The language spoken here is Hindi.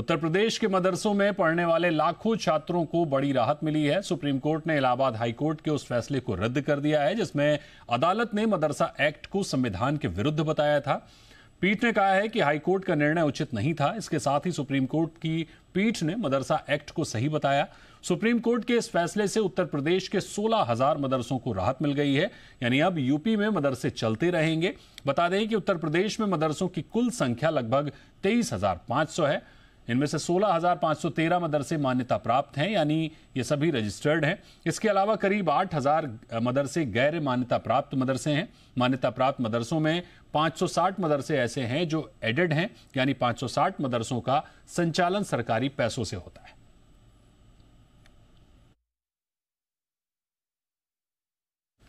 उत्तर प्रदेश के मदरसों में पढ़ने वाले लाखों छात्रों को बड़ी राहत मिली है सुप्रीम कोर्ट ने इलाहाबाद हाईकोर्ट के उस फैसले को रद्द कर दिया है जिसमें अदालत ने मदरसा एक्ट को संविधान के विरुद्ध बताया था पीठ ने कहा है कि हाईकोर्ट का निर्णय उचित नहीं था इसके साथ ही सुप्रीम कोर्ट की पीठ ने मदरसा एक्ट को सही बताया सुप्रीम कोर्ट के इस फैसले से उत्तर प्रदेश के सोलह हजार मदरसों को राहत मिल गई है यानी अब यूपी में मदरसे चलते रहेंगे बता दें कि उत्तर प्रदेश में मदरसों की कुल संख्या लगभग तेईस हजार पांच सौ है इनमें से 16,513 मदरसे मान्यता प्राप्त हैं यानी ये सभी रजिस्टर्ड हैं इसके अलावा करीब 8,000 मदरसे गैर मान्यता प्राप्त मदरसे हैं मान्यता प्राप्त मदरसों में 560 मदरसे ऐसे हैं जो एडेड हैं यानी 560 मदरसों का संचालन सरकारी पैसों से होता है